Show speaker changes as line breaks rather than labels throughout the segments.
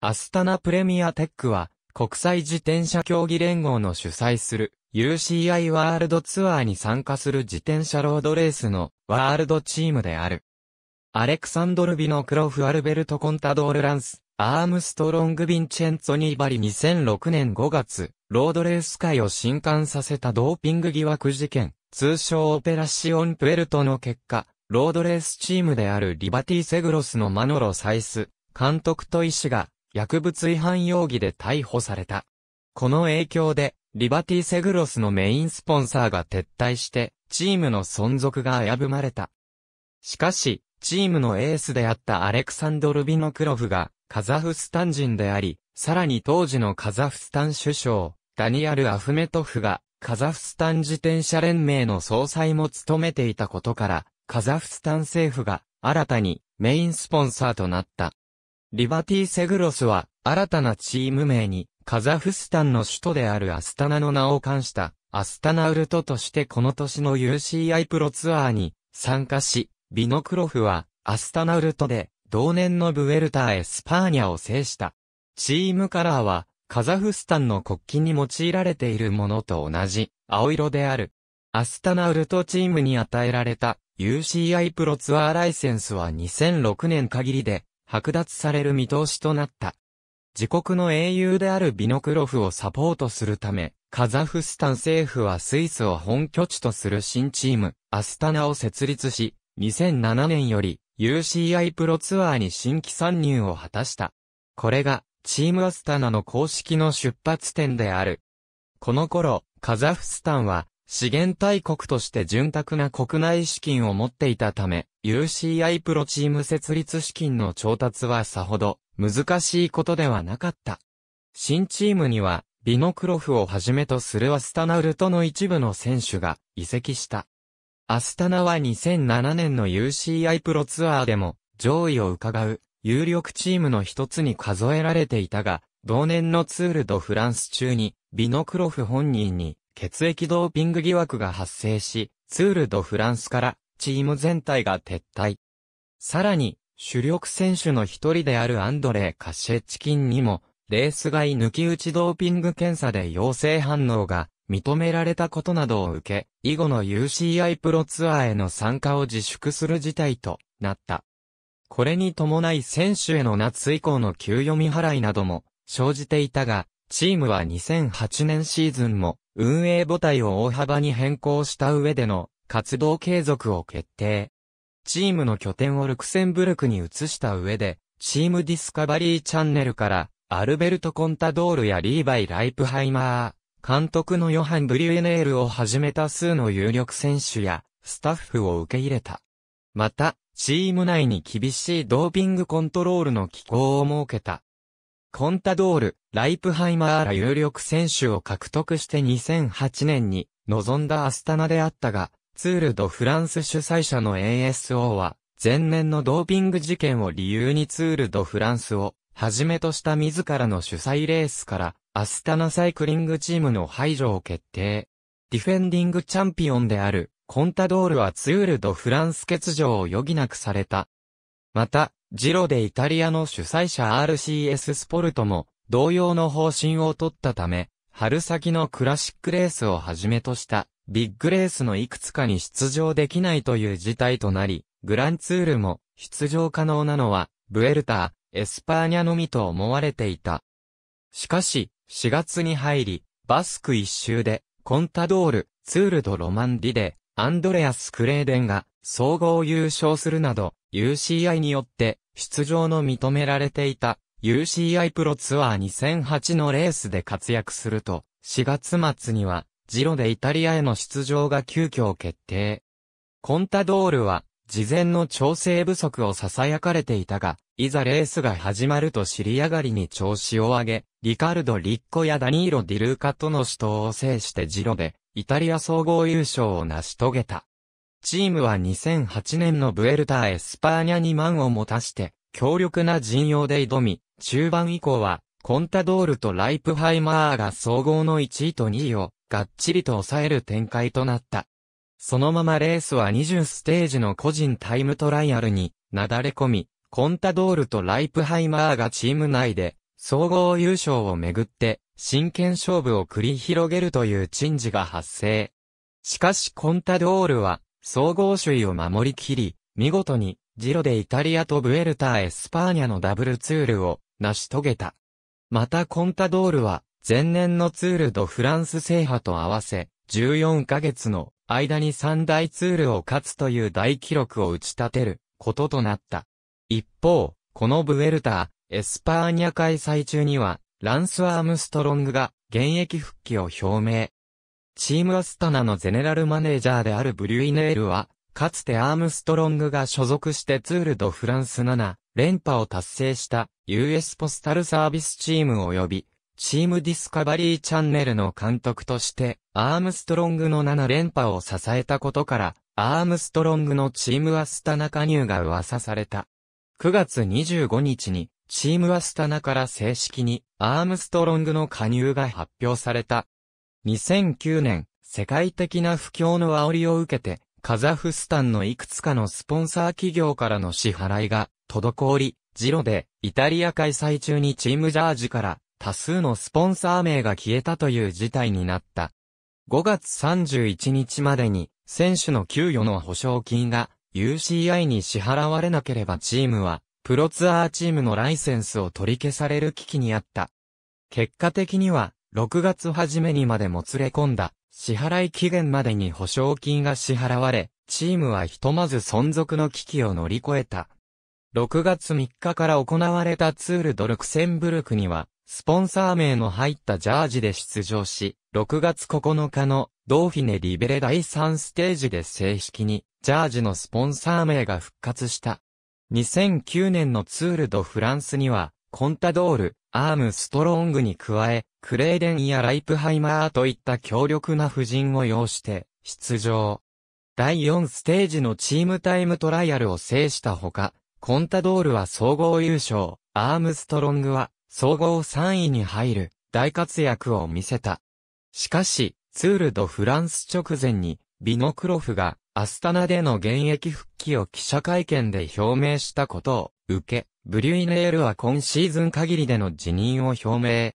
アスタナプレミアテックは、国際自転車競技連合の主催する UCI ワールドツアーに参加する自転車ロードレースのワールドチームである。アレクサンドル・ビノクロフ・アルベルト・コンタドール・ランス、アームストロング・ヴィンチェンツォ・ニーバリ2006年5月、ロードレース界を震撼させたドーピング疑惑事件、通称オペラシオン・プエルトの結果、ロードレースチームであるリバティ・セグロスのマノロ・サイス、監督と医師が、薬物違反容疑で逮捕された。この影響で、リバティセグロスのメインスポンサーが撤退して、チームの存続が危ぶまれた。しかし、チームのエースであったアレクサンドル・ビノクロフが、カザフスタン人であり、さらに当時のカザフスタン首相、ダニアル・アフメトフが、カザフスタン自転車連盟の総裁も務めていたことから、カザフスタン政府が、新たに、メインスポンサーとなった。リバティ・セグロスは、新たなチーム名に、カザフスタンの首都であるアスタナの名を冠した、アスタナウルトとしてこの年の UCI プロツアーに参加し、ビノクロフは、アスタナウルトで、同年のブエルター・エスパーニャを制した。チームカラーは、カザフスタンの国旗に用いられているものと同じ、青色である。アスタナウルトチームに与えられた UCI プロツアーライセンスは2006年限りで、剥奪される見通しとなった。自国の英雄であるビノクロフをサポートするため、カザフスタン政府はスイスを本拠地とする新チーム、アスタナを設立し、2007年より UCI プロツアーに新規参入を果たした。これが、チームアスタナの公式の出発点である。この頃、カザフスタンは、資源大国として潤沢な国内資金を持っていたため、UCI プロチーム設立資金の調達はさほど難しいことではなかった。新チームには、ビノクロフをはじめとするアスタナウルトの一部の選手が移籍した。アスタナは2007年の UCI プロツアーでも上位を伺う有力チームの一つに数えられていたが、同年のツールドフランス中にビノクロフ本人に血液ドーピング疑惑が発生し、ツールドフランスからチーム全体が撤退。さらに、主力選手の一人であるアンドレー・カシェチキンにも、レース外抜き打ちドーピング検査で陽性反応が認められたことなどを受け、以後の UCI プロツアーへの参加を自粛する事態となった。これに伴い選手への夏以降の給与未払いなども生じていたが、チームは2008年シーズンも運営母体を大幅に変更した上での活動継続を決定。チームの拠点をルクセンブルクに移した上で、チームディスカバリーチャンネルから、アルベルト・コンタドールやリーバイ・ライプハイマー、監督のヨハン・ブリュエネールをはじめ多数の有力選手や、スタッフを受け入れた。また、チーム内に厳しいドーピングコントロールの機構を設けた。コンタドール、ライプハイマーら有力選手を獲得して2008年に臨んだアスタナであったが、ツール・ド・フランス主催者の ASO は、前年のドーピング事件を理由にツール・ド・フランスを、はじめとした自らの主催レースから、アスタナサイクリングチームの排除を決定。ディフェンディングチャンピオンである、コンタドールはツール・ド・フランス欠場を余儀なくされた。また、ジロでイタリアの主催者 RCS スポルトも、同様の方針を取ったため、春先のクラシックレースをはじめとしたビッグレースのいくつかに出場できないという事態となり、グランツールも出場可能なのは、ブエルター、エスパーニャのみと思われていた。しかし、4月に入り、バスク一周で、コンタドール、ツールドロマンディで、アンドレアス・クレーデンが、総合優勝するなど、UCI によって、出場の認められていた、UCI プロツアー2008のレースで活躍すると、4月末には、ジロでイタリアへの出場が急遽決定。コンタドールは、事前の調整不足を囁かれていたが、いざレースが始まると尻上がりに調子を上げ、リカルド・リッコやダニーロ・ディルーカとの死闘を制してジロで、イタリア総合優勝を成し遂げた。チームは2008年のブエルタ・エスパーニャに満を持たして、強力な陣容で挑み、中盤以降は、コンタドールとライプハイマーが総合の1位と2位をがっちりと抑える展開となった。そのままレースは20ステージの個人タイムトライアルに、なだれ込み、コンタドールとライプハイマーがチーム内で、総合優勝をめぐって、真剣勝負を繰り広げるという珍事が発生。しかしコンタドールは、総合首位を守りきり、見事に、ジロでイタリアとブエルターエスパーニャのダブルツールを成し遂げた。またコンタドールは、前年のツールドフランス制覇と合わせ、14ヶ月の間に三大ツールを勝つという大記録を打ち立てることとなった。一方、このブエルター、エスパーニャ開催中には、ランス・アームストロングが現役復帰を表明。チームアスタナのゼネラルマネージャーであるブリュイネールは、かつてアームストロングが所属してツールドフランス7連覇を達成した US ポスタルサービスチーム及びチームディスカバリーチャンネルの監督として、アームストロングの7連覇を支えたことから、アームストロングのチームアスタナ加入が噂された。9月25日に、チームアスタナから正式に、アームストロングの加入が発表された。2009年、世界的な不況の煽りを受けて、カザフスタンのいくつかのスポンサー企業からの支払いが、滞り、ジロで、イタリア開催中にチームジャージから、多数のスポンサー名が消えたという事態になった。5月31日までに、選手の給与の保証金が UCI に支払われなければチームは、プロツアーチームのライセンスを取り消される危機にあった。結果的には、6月初めにまでもつれ込んだ、支払い期限までに保証金が支払われ、チームはひとまず存続の危機を乗り越えた。6月3日から行われたツールドルクセンブルクには、スポンサー名の入ったジャージで出場し、6月9日のドーフィネリベレ第3ステージで正式にジャージのスポンサー名が復活した。2009年のツールドフランスには、コンタドール、アームストロングに加え、クレーデンやライプハイマーといった強力な布陣を要して出場。第4ステージのチームタイムトライアルを制したほか、コンタドールは総合優勝、アームストロングは総合3位に入る大活躍を見せた。しかし、ツール・ド・フランス直前に、ビノクロフがアスタナでの現役復帰を記者会見で表明したことを受け、ブリュイネールは今シーズン限りでの辞任を表明。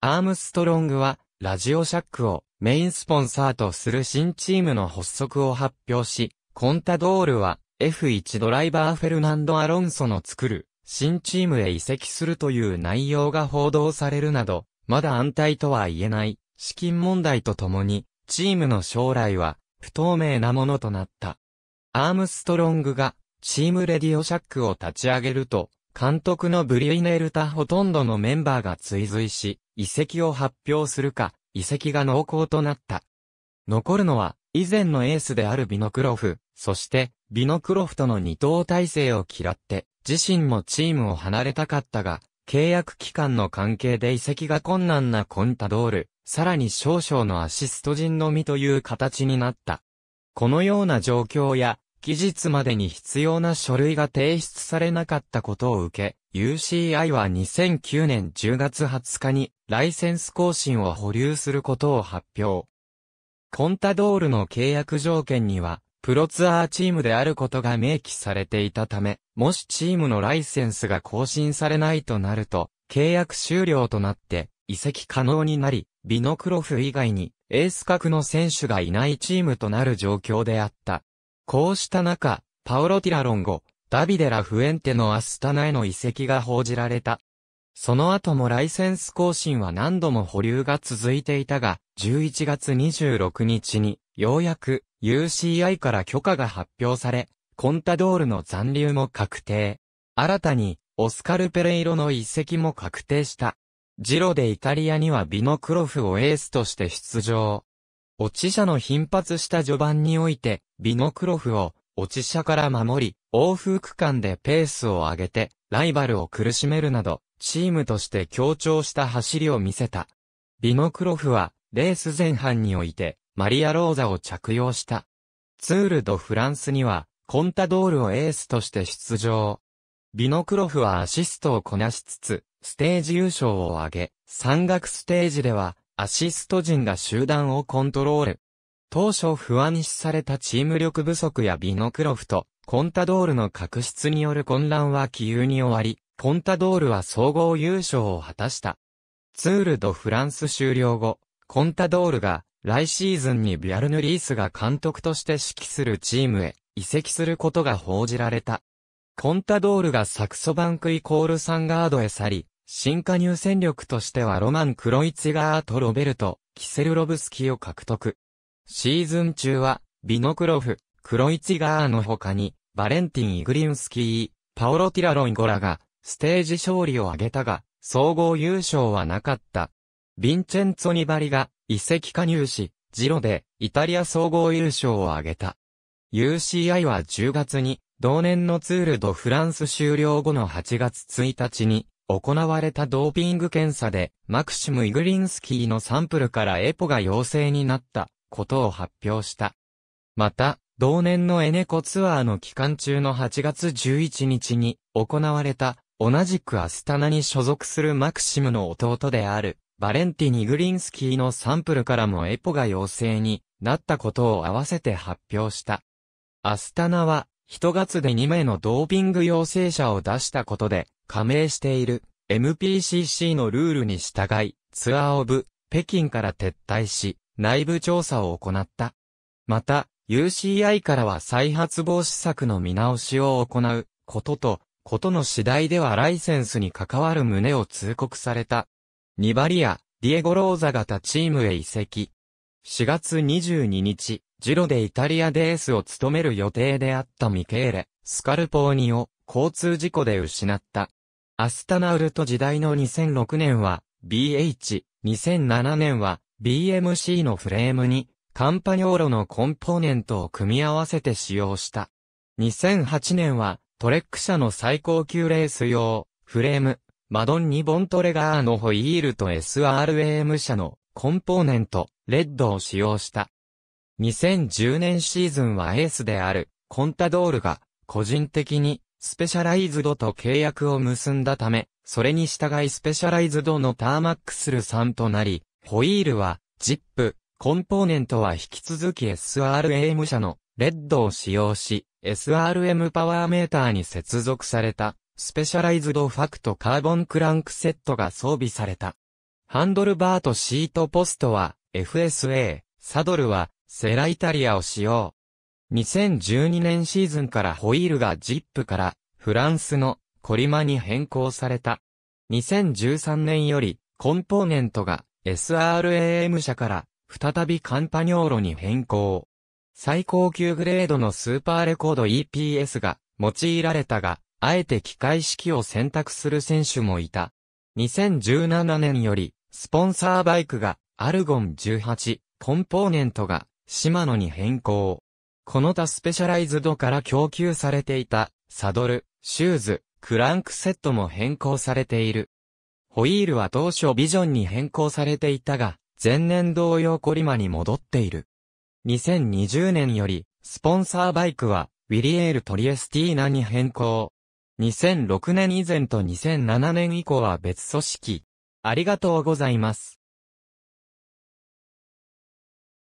アームストロングは、ラジオシャックをメインスポンサーとする新チームの発足を発表し、コンタドールは F1 ドライバーフェルナンド・アロンソの作る新チームへ移籍するという内容が報道されるなど、まだ安泰とは言えない、資金問題とともに、チームの将来は、不透明なものとなった。アームストロングが、チームレディオシャックを立ち上げると、監督のブリュイネルタほとんどのメンバーが追随し、移籍を発表するか、移籍が濃厚となった。残るのは、以前のエースであるビノクロフ、そして、ビノクロフとの二等体制を嫌って、自身もチームを離れたかったが、契約期間の関係で移籍が困難なコンタドール、さらに少々のアシスト陣のみという形になった。このような状況や、期日までに必要な書類が提出されなかったことを受け、UCI は2009年10月20日にライセンス更新を保留することを発表。コンタドールの契約条件には、プロツアーチームであることが明記されていたため、もしチームのライセンスが更新されないとなると、契約終了となって、移籍可能になり、ビノクロフ以外に、エース格の選手がいないチームとなる状況であった。こうした中、パオロ・ティラロン後、ダビデラ・フエンテのアスタナへの移籍が報じられた。その後もライセンス更新は何度も保留が続いていたが、11月26日に、ようやく UCI から許可が発表され、コンタドールの残留も確定。新たに、オスカル・ペレイロの遺跡も確定した。ジロでイタリアにはビノクロフをエースとして出場。落ち者の頻発した序盤において、ビノクロフを落ち者から守り、往風区間でペースを上げて、ライバルを苦しめるなど、チームとして強調した走りを見せた。ビノクロフは、レース前半において、マリア・ローザを着用した。ツール・ド・フランスには、コンタドールをエースとして出場。ビノクロフはアシストをこなしつつ、ステージ優勝を挙げ、山岳ステージでは、アシスト陣が集団をコントロール。当初不安視されたチーム力不足やビノクロフと、コンタドールの確執による混乱は気有に終わり、コンタドールは総合優勝を果たした。ツール・ド・フランス終了後、コンタドールが来シーズンにビアルヌリースが監督として指揮するチームへ移籍することが報じられた。コンタドールがサクソバンクイコールサンガードへ去り、新加入戦力としてはロマン・クロイツガーとロベルト、キセルロブスキーを獲得。シーズン中は、ビノクロフ、クロイツガーの他に、バレンティン・イグリンスキー、パオロ・ティラロンゴラが、ステージ勝利を挙げたが、総合優勝はなかった。ヴィンチェンツォ・ニバリが移籍加入し、ジロでイタリア総合優勝を挙げた。UCI は10月に同年のツールドフランス終了後の8月1日に行われたドーピング検査でマクシム・イグリンスキーのサンプルからエポが陽性になったことを発表した。また、同年のエネコツアーの期間中の8月11日に行われた同じくアスタナに所属するマクシムの弟であるバレンティニ・グリンスキーのサンプルからもエポが陽性になったことを合わせて発表した。アスタナは、一月で2名のドーピング陽性者を出したことで、加盟している MPCC のルールに従い、ツアーオブ北京から撤退し、内部調査を行った。また、UCI からは再発防止策の見直しを行うことと、ことの次第ではライセンスに関わる旨を通告された。ニバリア、ディエゴ・ローザ型チームへ移籍。4月22日、ジロでイタリアデースを務める予定であったミケーレ、スカルポーニを交通事故で失った。アスタナウルト時代の2006年は BH、2007年は BMC のフレームにカンパニョーロのコンポーネントを組み合わせて使用した。2008年はトレック社の最高級レース用フレームマドンニ・ボントレガーのホイールと SRAM 社のコンポーネント、レッドを使用した。2010年シーズンはエースであるコンタドールが個人的にスペシャライズドと契約を結んだため、それに従いスペシャライズドのターマックスル3となり、ホイールは、ジップ、コンポーネントは引き続き SRAM 社のレッドを使用し、SRM パワーメーターに接続されたスペシャライズドファクトカーボンクランクセットが装備された。ハンドルバーとシートポストは FSA、サドルはセライタリアを使用。2012年シーズンからホイールがジップからフランスのコリマに変更された。2013年よりコンポーネントが SRAM 社から再びカンパニョーロに変更。最高級グレードのスーパーレコード EPS が用いられたが、あえて機械式を選択する選手もいた。2017年より、スポンサーバイクが、アルゴン18、コンポーネントが、シマノに変更。この他スペシャライズドから供給されていた、サドル、シューズ、クランクセットも変更されている。ホイールは当初ビジョンに変更されていたが、前年同様コリマに戻っている。2020年より、スポンサーバイクは、ウィリエール・トリエスティーナに変更。2006年以前と2007年以降は別組織。ありがとうございます。